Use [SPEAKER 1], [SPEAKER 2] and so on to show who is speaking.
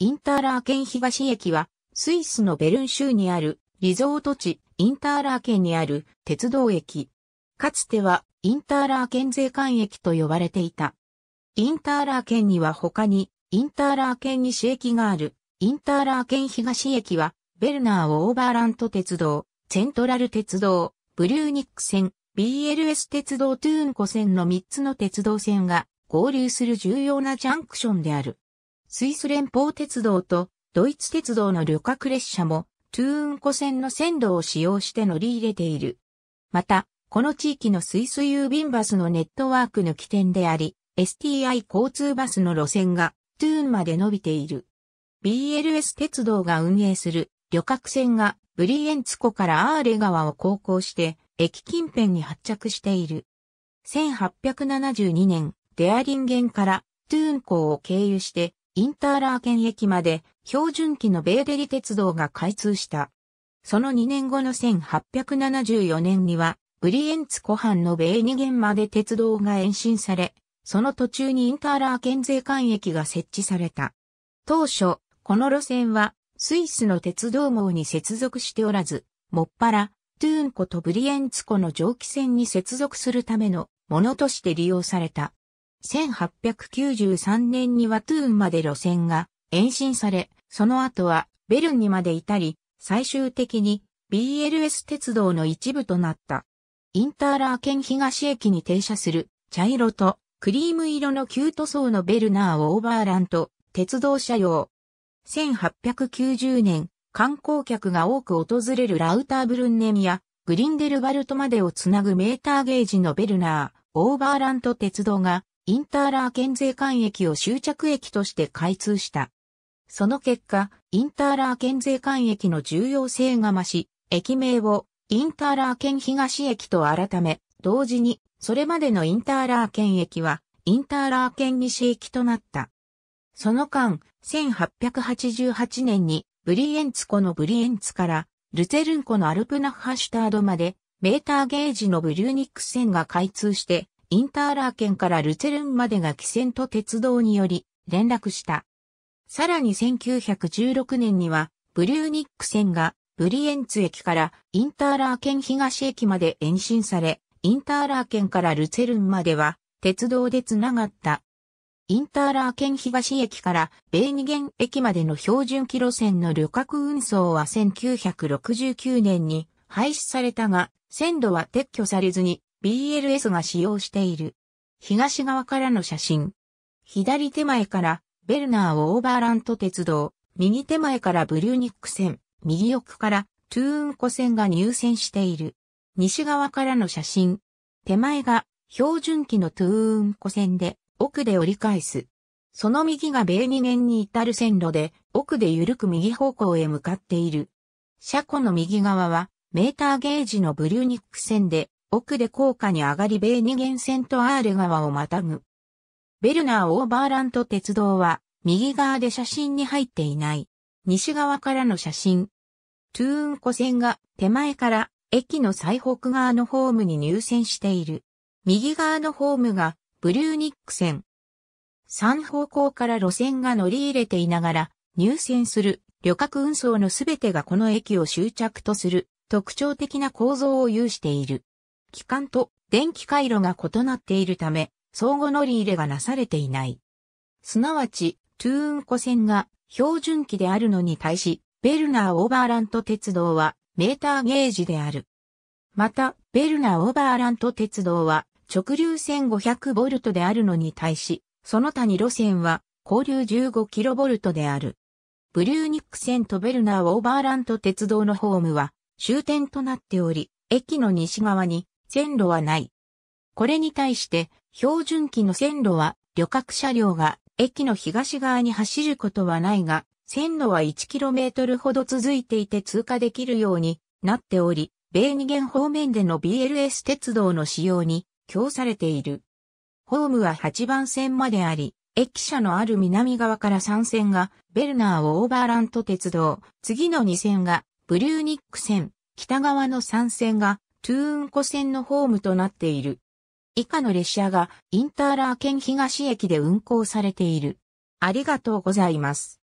[SPEAKER 1] インターラーケン東駅は、スイスのベルン州にあるリゾート地、インターラーケンにある鉄道駅。かつては、インターラーケン税関駅と呼ばれていた。インターラーケンには他に、インターラーケン西駅がある。インターラーケン東駅は、ベルナーオーバーラント鉄道、セントラル鉄道、ブリューニック線、BLS 鉄道トゥーン湖線の3つの鉄道線が合流する重要なジャンクションである。スイス連邦鉄道とドイツ鉄道の旅客列車もトゥーン湖線の線路を使用して乗り入れている。また、この地域のスイス郵便バスのネットワークの起点であり、STI 交通バスの路線がトゥーンまで伸びている。BLS 鉄道が運営する旅客船がブリエンツ湖からアーレ川を航行して駅近辺に発着している。1872年、デアリンゲンからトゥーン港を経由してインターラーケン駅まで標準機のベーデリ鉄道が開通した。その2年後の1874年には、ブリエンツ湖畔のベーニゲンまで鉄道が延伸され、その途中にインターラーケン税関駅が設置された。当初、この路線はスイスの鉄道網に接続しておらず、もっぱら、トゥーン湖とブリエンツ湖の蒸気船に接続するためのものとして利用された。1893年にワトゥーンまで路線が延伸され、その後はベルンにまで至り、最終的に BLS 鉄道の一部となった。インターラー県東駅に停車する茶色とクリーム色の旧塗装のベルナーオーバーランと鉄道車用。1890年、観光客が多く訪れるラウターブルンネミやグリンデルバルトまでをつなぐメーターゲージのベルナー、オーバーラント鉄道がインターラー県税関駅を終着駅として開通した。その結果、インターラー県税関駅の重要性が増し、駅名をインターラー県東駅と改め、同時に、それまでのインターラー県駅は、インターラー県西駅となった。その間、1888年に、ブリエンツ湖のブリエンツから、ルツェルン湖のアルプナッハシュタードまで、メーターゲージのブリューニック線が開通して、インターラー県からルツェルンまでが汽船と鉄道により連絡した。さらに1916年には、ブリューニック線がブリエンツ駅からインターラー県東駅まで延伸され、インターラー県からルツェルンまでは鉄道でつながった。インターラー県東駅からベーニゲン駅までの標準機路線の旅客運送は1969年に廃止されたが、線路は撤去されずに BLS が使用している。東側からの写真。左手前からベルナーオーバーラント鉄道、右手前からブリューニック線、右奥からトゥーン湖線が入線している。西側からの写真。手前が標準機のトゥーン湖線で奥で折り返す。その右が米2面に至る線路で奥で緩く右方向へ向かっている。車庫の右側はメーターゲージのブリューニック線で奥で高架に上がりベーニゲン線とアール川をまたぐ。ベルナーオーバーラント鉄道は、右側で写真に入っていない。西側からの写真。トゥーン湖線が手前から駅の最北側のホームに入線している。右側のホームがブルーニック線。3方向から路線が乗り入れていながら入線する旅客運送のすべてがこの駅を終着とする特徴的な構造を有している。機関と電気回路が異なっているため、相互乗り入れがなされていない。すなわち、トゥーン湖線が標準機であるのに対し、ベルナー・オーバーラント鉄道はメーターゲージである。また、ベルナー・オーバーラント鉄道は直流 1500V であるのに対し、その他に路線は交流 15kV である。ブリューニック線とベルナー・オーバーラント鉄道のホームは終点となっており、駅の西側に線路はない。これに対して、標準機の線路は旅客車両が駅の東側に走ることはないが、線路は 1km ほど続いていて通過できるようになっており、米二元方面での BLS 鉄道の使用に供されている。ホームは8番線まであり、駅舎のある南側から3線がベルナーをオーバーラント鉄道、次の2線がブリューニック線、北側の3線がトゥーン湖線のホームとなっている。以下の列車がインターラー県東駅で運行されている。ありがとうございます。